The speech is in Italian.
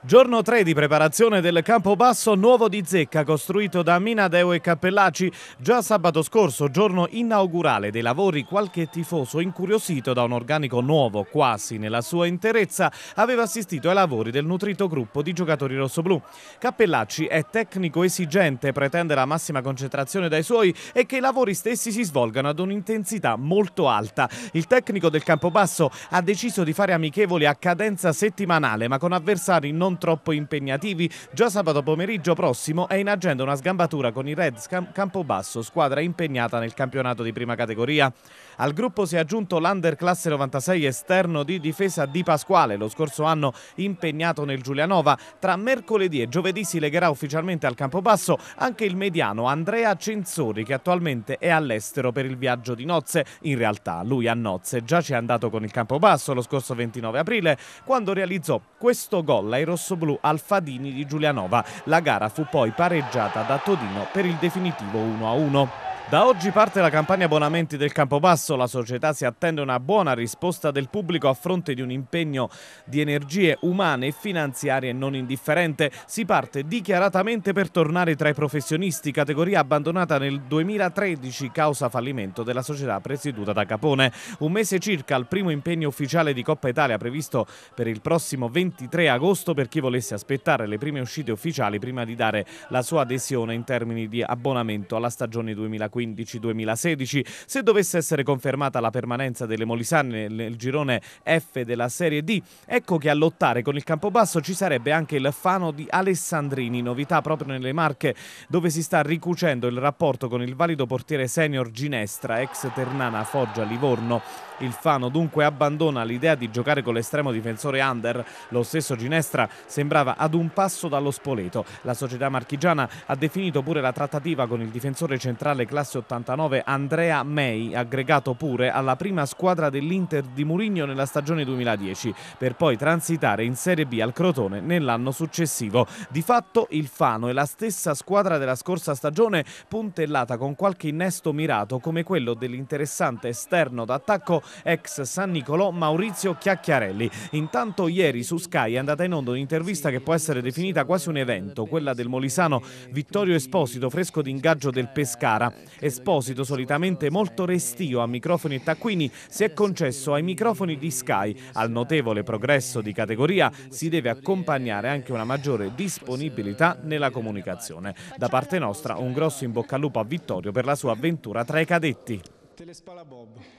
Giorno 3 di preparazione del campo basso nuovo di zecca costruito da Minadeo e Cappellaci. Già sabato scorso, giorno inaugurale dei lavori, qualche tifoso incuriosito da un organico nuovo quasi nella sua interezza aveva assistito ai lavori del nutrito gruppo di giocatori rossoblù. Cappellaci è tecnico esigente, pretende la massima concentrazione dai suoi e che i lavori stessi si svolgano ad un'intensità molto alta. Il tecnico del campo basso ha deciso di fare amichevoli a cadenza settimanale ma con avversari non non troppo impegnativi. Già sabato pomeriggio prossimo è in agenda una sgambatura con i Reds Cam- Campobasso, squadra impegnata nel campionato di prima categoria. Al gruppo si è aggiunto l'Under Classe 96 esterno di difesa di Pasquale, lo scorso anno impegnato nel Giulianova. Tra mercoledì e giovedì si legherà ufficialmente al Campobasso anche il mediano Andrea Censori che attualmente è all'estero per il viaggio di nozze. In realtà lui a nozze già ci è andato con il Campobasso lo scorso 29 aprile quando realizzò questo gol ai rossoneri rossoblù Alfadini di Giulianova. La gara fu poi pareggiata da Todino per il definitivo 1-1. Da oggi parte la campagna abbonamenti del Campobasso, la società si attende una buona risposta del pubblico a fronte di un impegno di energie umane e finanziarie non indifferente. Si parte dichiaratamente per tornare tra i professionisti, categoria abbandonata nel 2013 causa fallimento della società presieduta da Capone. Un mese circa al primo impegno ufficiale di Coppa Italia previsto per il prossimo 23 agosto per chi volesse aspettare le prime uscite ufficiali prima di dare la sua adesione in termini di abbonamento alla stagione 2015. 2015-2016. Se dovesse essere confermata la permanenza delle Molisane nel girone F della Serie D, ecco che a lottare con il Campobasso ci sarebbe anche il Fano di Alessandrini, novità proprio nelle Marche dove si sta ricucendo il rapporto con il valido portiere senior Ginestra, ex Ternana Foggia Livorno. Il Fano dunque abbandona l'idea di giocare con l'estremo difensore under. Lo stesso Ginestra sembrava ad un passo dallo Spoleto. La società marchigiana ha definito pure la trattativa con il difensore centrale classico classe 89 Andrea May, aggregato pure alla prima squadra dell'Inter di Murigno nella stagione 2010, per poi transitare in Serie B al Crotone nell'anno successivo. Di fatto il Fano è la stessa squadra della scorsa stagione puntellata con qualche innesto mirato come quello dell'interessante esterno d'attacco ex San Nicolò Maurizio Chiacchiarelli. Intanto ieri su Sky è andata in onda un'intervista che può essere definita quasi un evento, quella del molisano Vittorio Esposito, fresco d'ingaggio del Pescara. Esposito, solitamente molto restio a microfoni e taccuini, si è concesso ai microfoni di Sky. Al notevole progresso di categoria si deve accompagnare anche una maggiore disponibilità nella comunicazione. Da parte nostra un grosso in bocca al lupo a Vittorio per la sua avventura tra i cadetti. Telespala Bob.